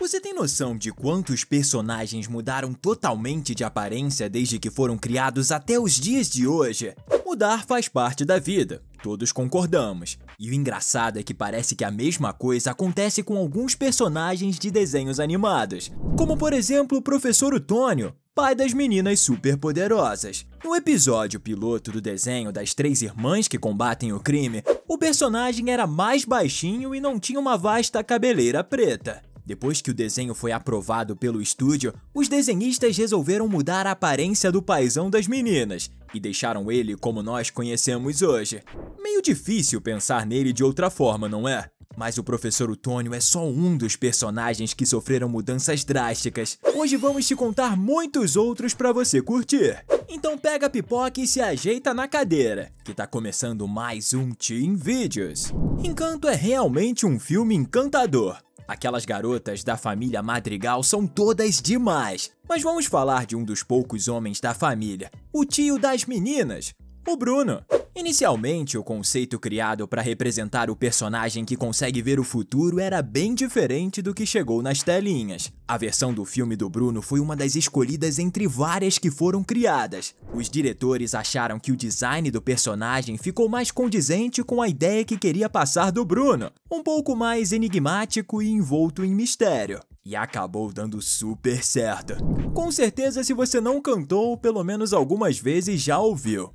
Você tem noção de quantos personagens mudaram totalmente de aparência desde que foram criados até os dias de hoje? Mudar faz parte da vida, todos concordamos. E o engraçado é que parece que a mesma coisa acontece com alguns personagens de desenhos animados, como por exemplo o Professor Otônio, pai das meninas superpoderosas. No episódio piloto do desenho das três irmãs que combatem o crime, o personagem era mais baixinho e não tinha uma vasta cabeleira preta. Depois que o desenho foi aprovado pelo estúdio, os desenhistas resolveram mudar a aparência do paizão das meninas e deixaram ele como nós conhecemos hoje. Meio difícil pensar nele de outra forma, não é? Mas o professor Utônio é só um dos personagens que sofreram mudanças drásticas. Hoje vamos te contar muitos outros para você curtir. Então pega a pipoca e se ajeita na cadeira, que tá começando mais um Team Videos. Encanto é realmente um filme encantador, Aquelas garotas da família Madrigal são todas demais, mas vamos falar de um dos poucos homens da família, o tio das meninas, o Bruno. Inicialmente, o conceito criado para representar o personagem que consegue ver o futuro era bem diferente do que chegou nas telinhas. A versão do filme do Bruno foi uma das escolhidas entre várias que foram criadas. Os diretores acharam que o design do personagem ficou mais condizente com a ideia que queria passar do Bruno, um pouco mais enigmático e envolto em mistério. E acabou dando super certo. Com certeza, se você não cantou, pelo menos algumas vezes já ouviu.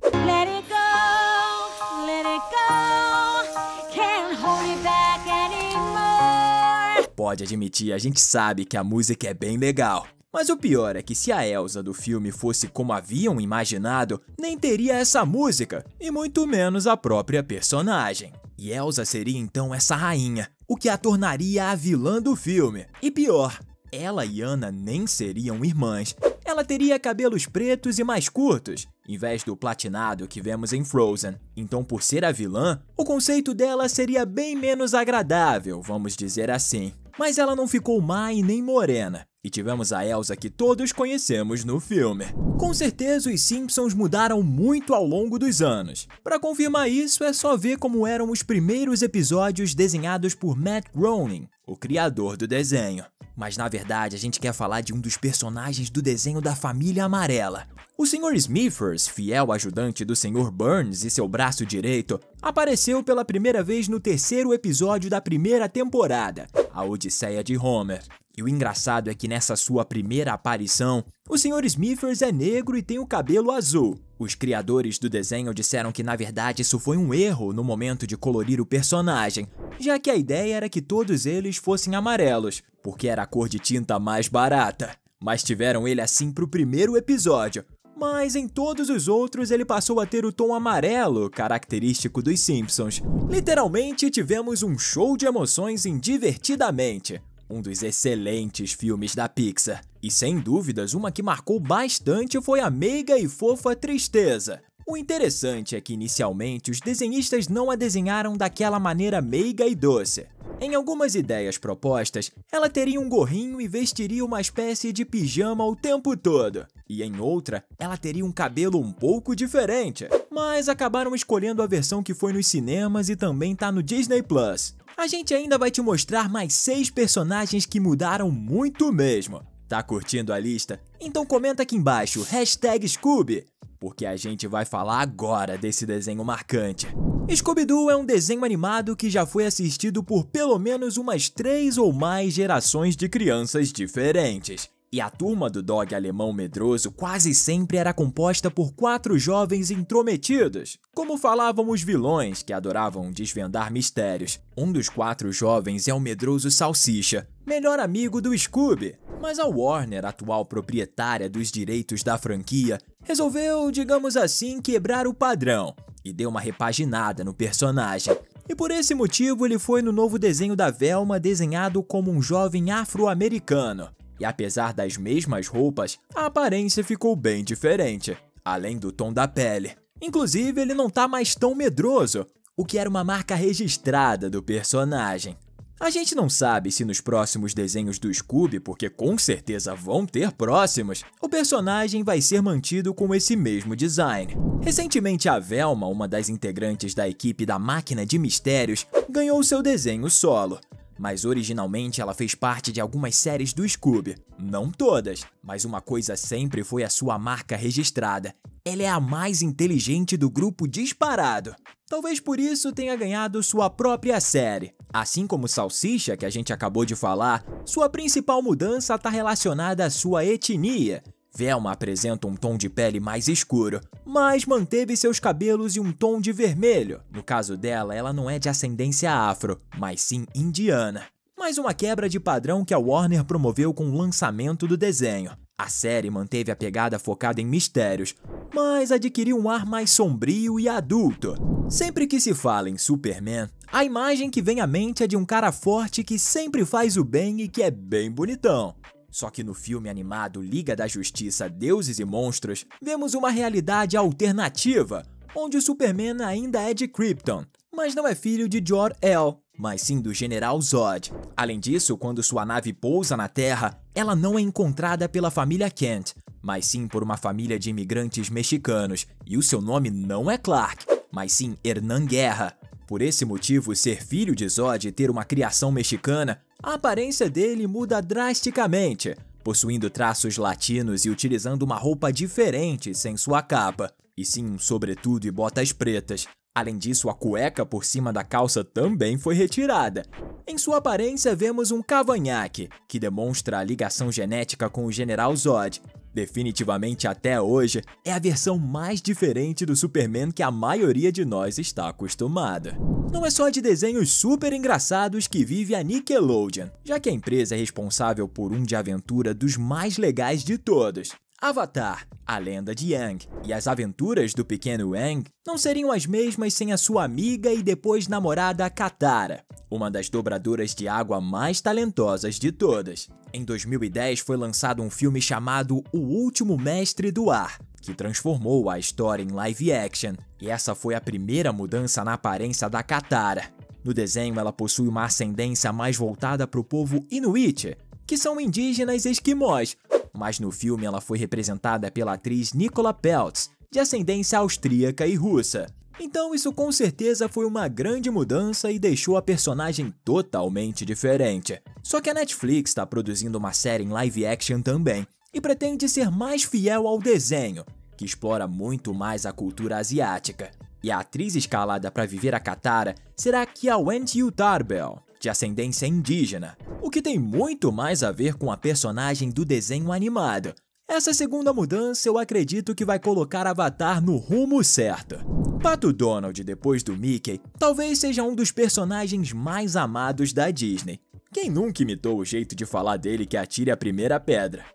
pode admitir, a gente sabe que a música é bem legal. Mas o pior é que se a Elsa do filme fosse como haviam imaginado, nem teria essa música, e muito menos a própria personagem. E Elsa seria então essa rainha, o que a tornaria a vilã do filme. E pior, ela e Anna nem seriam irmãs. Ela teria cabelos pretos e mais curtos, em vez do platinado que vemos em Frozen. Então, por ser a vilã, o conceito dela seria bem menos agradável, vamos dizer assim mas ela não ficou má e nem morena. E tivemos a Elsa que todos conhecemos no filme. Com certeza, os Simpsons mudaram muito ao longo dos anos. Para confirmar isso, é só ver como eram os primeiros episódios desenhados por Matt Groening, o criador do desenho. Mas na verdade, a gente quer falar de um dos personagens do desenho da Família Amarela, o Sr. Smithers, fiel ajudante do Sr. Burns e seu braço direito, apareceu pela primeira vez no terceiro episódio da primeira temporada, A Odisseia de Homer. E o engraçado é que nessa sua primeira aparição, o Sr. Smithers é negro e tem o cabelo azul. Os criadores do desenho disseram que na verdade isso foi um erro no momento de colorir o personagem, já que a ideia era que todos eles fossem amarelos, porque era a cor de tinta mais barata. Mas tiveram ele assim pro primeiro episódio, mas em todos os outros ele passou a ter o tom amarelo, característico dos Simpsons. Literalmente tivemos um show de emoções em Divertidamente, um dos excelentes filmes da Pixar. E sem dúvidas, uma que marcou bastante foi a meiga e fofa Tristeza, o interessante é que inicialmente os desenhistas não a desenharam daquela maneira meiga e doce. Em algumas ideias propostas, ela teria um gorrinho e vestiria uma espécie de pijama o tempo todo, e em outra, ela teria um cabelo um pouco diferente, mas acabaram escolhendo a versão que foi nos cinemas e também tá no Disney Plus. A gente ainda vai te mostrar mais seis personagens que mudaram muito mesmo. Tá curtindo a lista? Então comenta aqui embaixo, hashtag Scooby porque a gente vai falar agora desse desenho marcante. Scooby-Doo é um desenho animado que já foi assistido por pelo menos umas três ou mais gerações de crianças diferentes. E a turma do dog alemão medroso quase sempre era composta por quatro jovens intrometidos, como falavam os vilões que adoravam desvendar mistérios. Um dos quatro jovens é o medroso Salsicha, melhor amigo do Scooby. Mas a Warner, atual proprietária dos direitos da franquia, resolveu, digamos assim, quebrar o padrão e deu uma repaginada no personagem. E por esse motivo ele foi no novo desenho da Velma desenhado como um jovem afro-americano. E apesar das mesmas roupas, a aparência ficou bem diferente, além do tom da pele. Inclusive, ele não tá mais tão medroso, o que era uma marca registrada do personagem. A gente não sabe se nos próximos desenhos do Scooby, porque com certeza vão ter próximos, o personagem vai ser mantido com esse mesmo design. Recentemente, a Velma, uma das integrantes da equipe da Máquina de Mistérios, ganhou seu desenho solo. Mas originalmente ela fez parte de algumas séries do Scooby. Não todas, mas uma coisa sempre foi a sua marca registrada. Ela é a mais inteligente do grupo disparado. Talvez por isso tenha ganhado sua própria série. Assim como salsicha, que a gente acabou de falar, sua principal mudança está relacionada à sua etnia. Velma apresenta um tom de pele mais escuro, mas manteve seus cabelos e um tom de vermelho. No caso dela, ela não é de ascendência afro, mas sim indiana. Mais uma quebra de padrão que a Warner promoveu com o lançamento do desenho. A série manteve a pegada focada em mistérios, mas adquiriu um ar mais sombrio e adulto. Sempre que se fala em Superman, a imagem que vem à mente é de um cara forte que sempre faz o bem e que é bem bonitão. Só que no filme animado Liga da Justiça Deuses e Monstros, vemos uma realidade alternativa, onde o Superman ainda é de Krypton, mas não é filho de Jor-El, mas sim do General Zod. Além disso, quando sua nave pousa na Terra, ela não é encontrada pela família Kent, mas sim por uma família de imigrantes mexicanos, e o seu nome não é Clark, mas sim Hernan Guerra. Por esse motivo, ser filho de Zod e ter uma criação mexicana, a aparência dele muda drasticamente, possuindo traços latinos e utilizando uma roupa diferente sem sua capa, e sim um sobretudo e botas pretas. Além disso, a cueca por cima da calça também foi retirada. Em sua aparência, vemos um cavanhaque, que demonstra a ligação genética com o General Zod, Definitivamente até hoje, é a versão mais diferente do Superman que a maioria de nós está acostumada. Não é só de desenhos super engraçados que vive a Nickelodeon, já que a empresa é responsável por um de aventura dos mais legais de todos, Avatar, a lenda de Yang e as aventuras do pequeno Yang não seriam as mesmas sem a sua amiga e depois namorada Katara uma das dobradoras de água mais talentosas de todas. Em 2010 foi lançado um filme chamado O Último Mestre do Ar, que transformou a história em live action, e essa foi a primeira mudança na aparência da Katara. No desenho, ela possui uma ascendência mais voltada para o povo Inuit, que são indígenas esquimós, mas no filme ela foi representada pela atriz Nicola Peltz, de ascendência austríaca e russa. Então isso com certeza foi uma grande mudança e deixou a personagem totalmente diferente. Só que a Netflix está produzindo uma série em live action também, e pretende ser mais fiel ao desenho, que explora muito mais a cultura asiática. E a atriz escalada para viver a Katara será Kiawentiu Tarbell, de ascendência indígena, o que tem muito mais a ver com a personagem do desenho animado, essa segunda mudança eu acredito que vai colocar Avatar no rumo certo. Pato Donald, depois do Mickey, talvez seja um dos personagens mais amados da Disney. Quem nunca imitou o jeito de falar dele que atire a primeira pedra?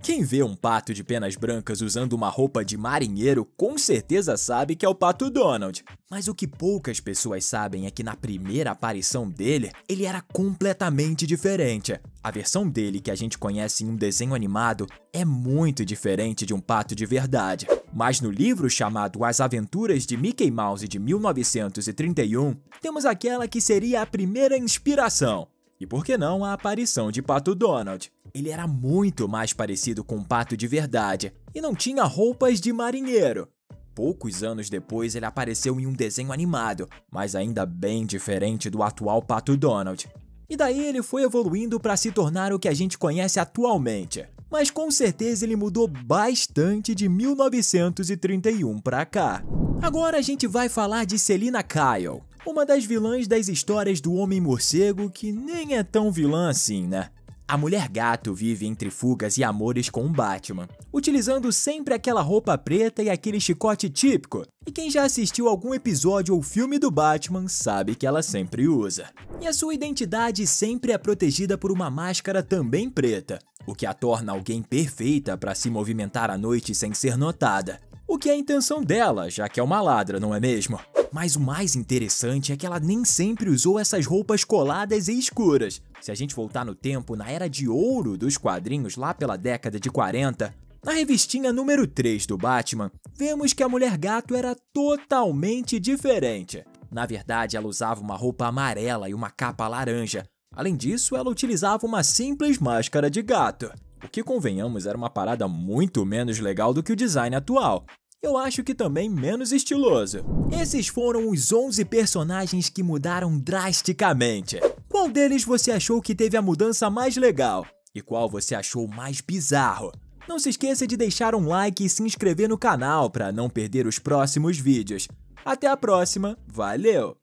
Quem vê um pato de penas brancas usando uma roupa de marinheiro com certeza sabe que é o Pato Donald. Mas o que poucas pessoas sabem é que na primeira aparição dele, ele era completamente diferente. A versão dele que a gente conhece em um desenho animado é muito diferente de um pato de verdade. Mas no livro chamado As Aventuras de Mickey Mouse de 1931, temos aquela que seria a primeira inspiração. E por que não a aparição de Pato Donald? Ele era muito mais parecido com um pato de verdade e não tinha roupas de marinheiro poucos anos depois ele apareceu em um desenho animado, mas ainda bem diferente do atual Pato Donald. E daí ele foi evoluindo para se tornar o que a gente conhece atualmente. Mas com certeza ele mudou bastante de 1931 para cá. Agora a gente vai falar de Selina Kyle, uma das vilãs das histórias do Homem Morcego que nem é tão vilã assim, né? A Mulher Gato vive entre fugas e amores com o Batman, utilizando sempre aquela roupa preta e aquele chicote típico. E quem já assistiu algum episódio ou filme do Batman sabe que ela sempre usa. E a sua identidade sempre é protegida por uma máscara também preta, o que a torna alguém perfeita para se movimentar à noite sem ser notada. O que é a intenção dela, já que é uma ladra, não é mesmo? Mas o mais interessante é que ela nem sempre usou essas roupas coladas e escuras. Se a gente voltar no tempo, na era de ouro dos quadrinhos, lá pela década de 40, na revistinha número 3 do Batman, vemos que a Mulher Gato era totalmente diferente. Na verdade, ela usava uma roupa amarela e uma capa laranja. Além disso, ela utilizava uma simples máscara de gato. O que, convenhamos, era uma parada muito menos legal do que o design atual. Eu acho que também menos estiloso. Esses foram os 11 personagens que mudaram drasticamente. Qual deles você achou que teve a mudança mais legal? E qual você achou mais bizarro? Não se esqueça de deixar um like e se inscrever no canal para não perder os próximos vídeos. Até a próxima, valeu!